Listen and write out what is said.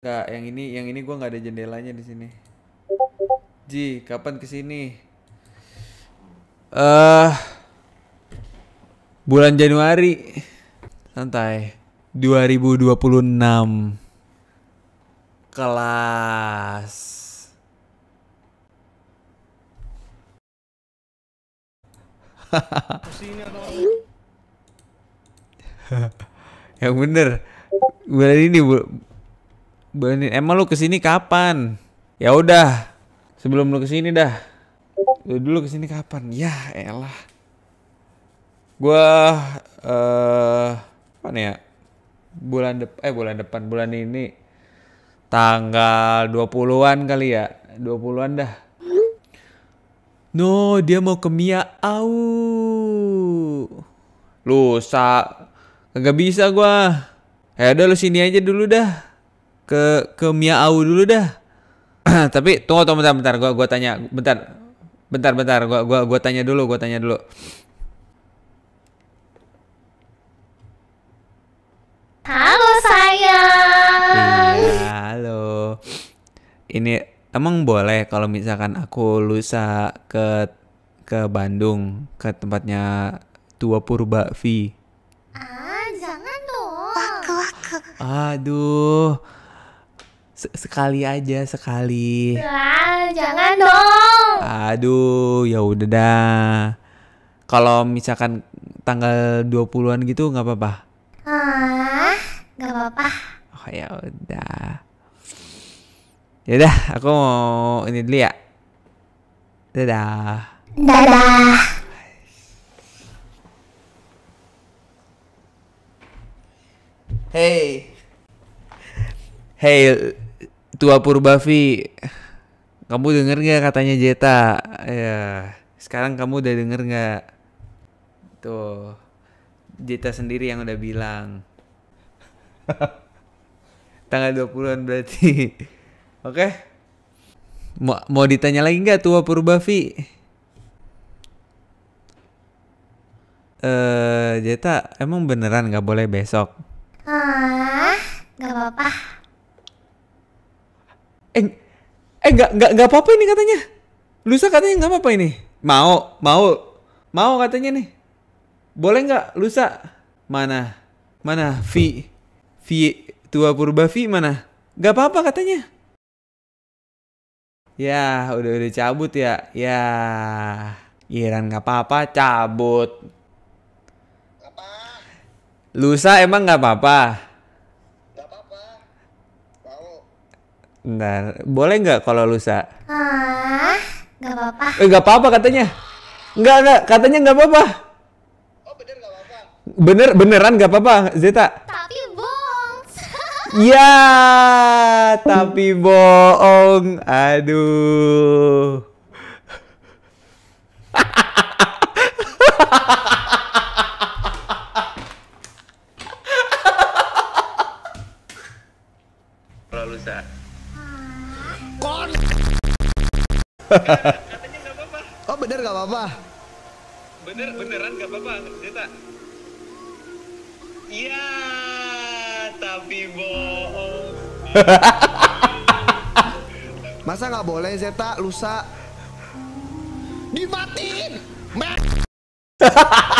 Kak, yang ini yang ini gua nggak ada jendelanya di sini. Ji, kapan kesini? Eh, uh, bulan Januari. Santai. 2026. Kelas. yang bener bulan ini bu Benin, emang lu kesini kapan? Ya udah, sebelum lu kesini dah. Lu dulu kesini kapan? Ya elah. Gua eh uh, mana ya? Bulan de eh bulan depan, bulan ini tanggal 20-an kali ya. 20-an dah. No, dia mau ke Mia. Au. Lusa. Kagak bisa gua. Ya udah lu sini aja dulu dah ke ke Miau dulu dah. Tapi tunggu tunggu bentar bentar gua gua tanya bentar. Bentar bentar gua gua gua tanya dulu, gua tanya dulu. Halo sayang. Iya, halo. Ini emang boleh kalau misalkan aku lusa ke ke Bandung ke tempatnya Tua Purba V. Ah, jangan dong. Aduh sekali aja sekali. Nah, jangan dong. Aduh, ya udah dah. Kalau misalkan tanggal 20-an gitu nggak apa-apa. Ah, nggak apa-apa. Oh ya udah. Ya udah, aku mau ini dulu ya. Dadah. Dadah. Hey. Hey, Tua Purbafi, kamu denger nggak katanya Jeta? Ya, sekarang kamu udah denger nggak? Tuh, Jeta sendiri yang udah bilang. Tanggal 20-an berarti. Oke. Okay? Mau, mau ditanya lagi nggak Tua Purbafi? Eh, Jeta, emang beneran nggak boleh besok? Ah, nggak apa-apa eh eh nggak nggak nggak apa-apa ini katanya lusa katanya nggak apa-apa ini mau mau mau katanya nih boleh nggak lusa mana mana Vi Vi tua purba Vi mana nggak apa-apa katanya ya udah udah cabut ya ya Iran nggak apa-apa cabut lusa emang nggak apa-apa Bentar, boleh nggak kalau lusa? Ah, nggak apa-apa. Eh, nggak apa-apa katanya. Nggak, nggak, katanya nggak apa-apa. Oh, bener nggak apa-apa. Bener, beneran nggak apa-apa, Zeta. Tapi bohong. ya, tapi bohong. Aduh. Kalau lusa kon katanya nggak apa-apa oh bener nggak apa-apa bener beneran nggak apa-apa Zeta. iya tapi bohong masa nggak boleh Zeta lusa dimatiin